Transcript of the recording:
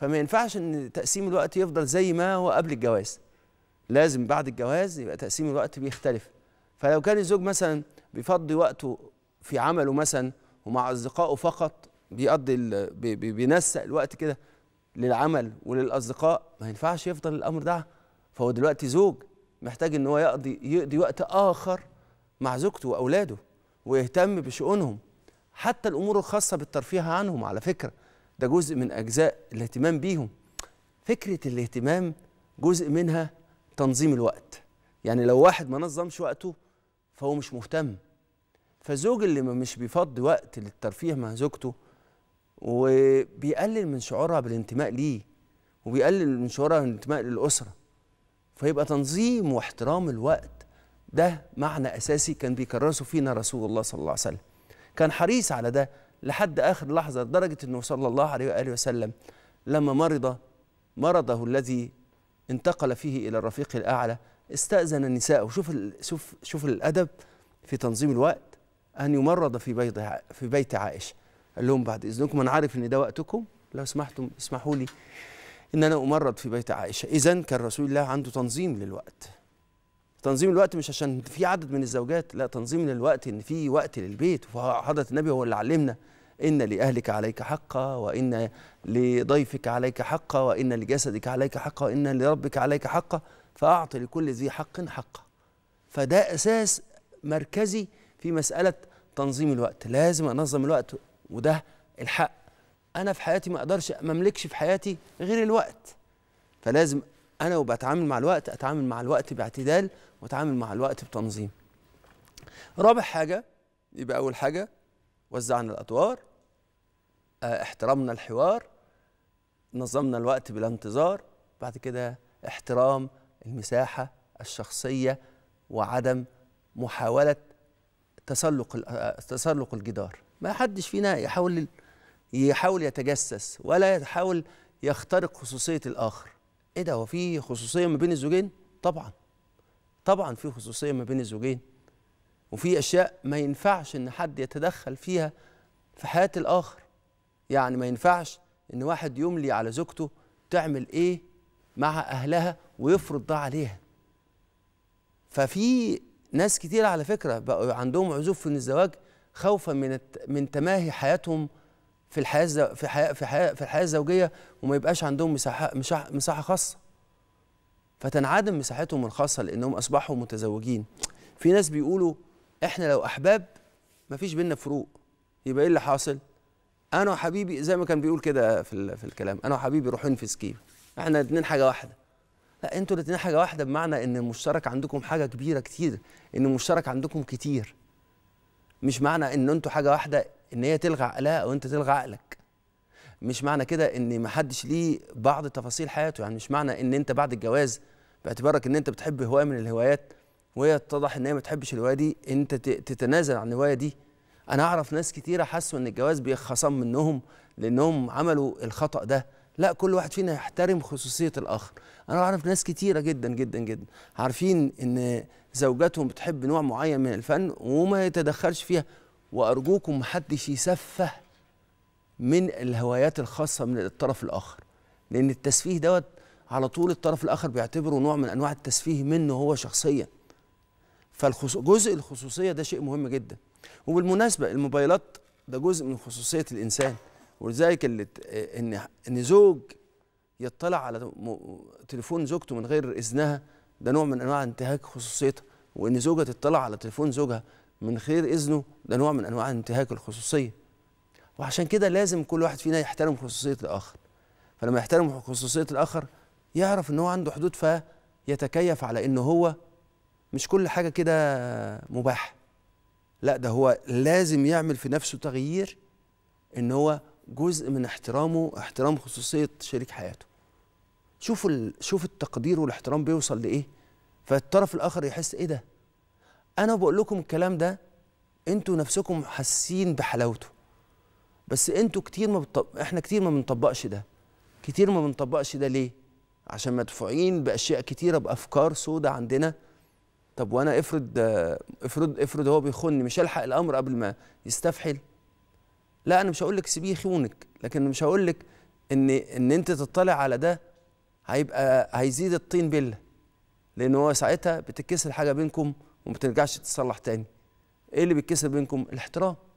فما ينفعش ان تقسيم الوقت يفضل زي ما هو قبل الجواز لازم بعد الجواز يبقى تقسيم الوقت بيختلف فلو كان الزوج مثلا بيفضي وقته في عمله مثلا ومع اصدقائه فقط بيقضي بينسق الوقت كده للعمل وللاصدقاء ما ينفعش يفضل الامر ده فهو دلوقتي زوج محتاج ان هو يقضي يقضي وقت اخر مع زوجته واولاده ويهتم بشؤونهم حتى الامور الخاصه بالترفيه عنهم على فكره ده جزء من أجزاء الاهتمام بيهم فكرة الاهتمام جزء منها تنظيم الوقت يعني لو واحد ما نظمش وقته فهو مش مهتم فالزوج اللي مش بيفضي وقت للترفيه مع زوجته وبيقلل من شعورها بالانتماء ليه وبيقلل من شعورها بالانتماء للأسرة فيبقى تنظيم واحترام الوقت ده معنى أساسي كان بيكرسه فينا رسول الله صلى الله عليه وسلم كان حريص على ده لحد آخر لحظة لدرجة أنه صلى الله عليه وآله وسلم لما مرض مرضه الذي انتقل فيه إلى الرفيق الأعلى استأذن النساء شوف شوف شوف الأدب في تنظيم الوقت أن يمرض في بيت في بيت عائشة قال لهم بعد إذنكم أنا عارف إن ده وقتكم لو سمحتم اسمحوا لي إن أنا أمرض في بيت عائشة إذا كان رسول الله عنده تنظيم للوقت تنظيم الوقت مش عشان في عدد من الزوجات لا تنظيم للوقت ان في وقت للبيت وحضرة النبي هو اللي علمنا ان لاهلك عليك حقا وان لضيفك عليك حقا وان لجسدك عليك حقا وان لربك عليك حقا فاعط لكل ذي حق حقه فده اساس مركزي في مساله تنظيم الوقت لازم انظم الوقت وده الحق انا في حياتي ما اقدرش ما املكش في حياتي غير الوقت فلازم انا وبتعامل مع الوقت اتعامل مع الوقت باعتدال واتعامل مع الوقت بتنظيم رابع حاجه يبقى اول حاجه وزعنا الادوار آه، احترمنا الحوار نظمنا الوقت بلا انتظار بعد كده احترام المساحه الشخصيه وعدم محاوله تسلق آه، تسلق الجدار ما حدش فينا يحاول يحاول يتجسس ولا يحاول يخترق خصوصيه الاخر ايه ده هو في خصوصيه ما بين الزوجين طبعا طبعا في خصوصيه ما بين الزوجين وفي اشياء ما ينفعش ان حد يتدخل فيها في حياه الاخر يعني ما ينفعش ان واحد يملي على زوجته تعمل ايه مع اهلها ويفرض ده عليها ففي ناس كتير على فكره بقوا عندهم عزوف من الزواج خوفا من من تماهي حياتهم في الحياه في حياة في حياة في الحياه الزوجيه وما يبقاش عندهم مساحه مساحه خاصه فتنعدم مساحتهم الخاصه لانهم اصبحوا متزوجين في ناس بيقولوا احنا لو احباب ما فيش بينا فروق يبقى ايه اللي حاصل انا وحبيبي زي ما كان بيقول كده في, في الكلام انا وحبيبي روحين في سكيب احنا الاثنين حاجه واحده لا انتوا الاثنين حاجه واحده بمعنى ان المشترك عندكم حاجه كبيره كتير ان المشترك عندكم كتير مش معنى ان انتوا حاجه واحده ان هي تلغي عقلها او انت تلغي عقلك مش معنى كده ان ما حدش ليه بعض تفاصيل حياته يعني مش معنى ان انت بعد الجواز باعتبارك ان انت بتحب هوايه من الهوايات وهي اتضح ان هي ما بتحبش الهوايه دي انت تتنازل عن الهوايه دي انا اعرف ناس كتيره حسوا ان الجواز بيخصم منهم لانهم عملوا الخطا ده لا كل واحد فينا يحترم خصوصيه الاخر انا اعرف ناس كتيره جدا جدا جدا عارفين ان زوجاتهم بتحب نوع معين من الفن وما يتدخلش فيها وارجوكم محدش يسفه من الهوايات الخاصه من الطرف الاخر لان التسفيه دوت على طول الطرف الاخر بيعتبره نوع من انواع التسفيه منه هو شخصيا فالجزء الخصوصيه ده شيء مهم جدا وبالمناسبه الموبايلات ده جزء من خصوصيه الانسان ولذلك ان ان زوج يطلع على تليفون زوجته من غير اذنها ده نوع من انواع انتهاك خصوصيتها وان زوجه تطلع على تليفون زوجها من خير إذنه ده نوع من أنواع انتهاك الخصوصية وعشان كده لازم كل واحد فينا يحترم خصوصية الآخر فلما يحترم خصوصية الآخر يعرف إن هو عنده حدود فيتكيف على إن هو مش كل حاجة كده مباح لا ده هو لازم يعمل في نفسه تغيير إن هو جزء من احترامه احترام خصوصية شريك حياته شوفوا شوف التقدير والاحترام بيوصل لإيه فالطرف الآخر يحس إيه ده انا بقول لكم الكلام ده انتوا نفسكم حاسين بحلاوته بس انتوا كتير ما بتطبق احنا كتير ما بنطبقش ده كتير ما بنطبقش ده ليه عشان مدفوعين باشياء كتيره بافكار سودة عندنا طب وانا افرض افرض افرض هو بيخوني مش هلحق الامر قبل ما يستفحل لا انا مش هقول لك سيبيه يخونك لكن مش هقول لك ان ان انت تطلع على ده هيبقى هيزيد الطين بله لان هو ساعتها بتتكسر حاجه بينكم وما بترجعش تتصلح تاني ايه اللي بيتكسر بينكم الاحترام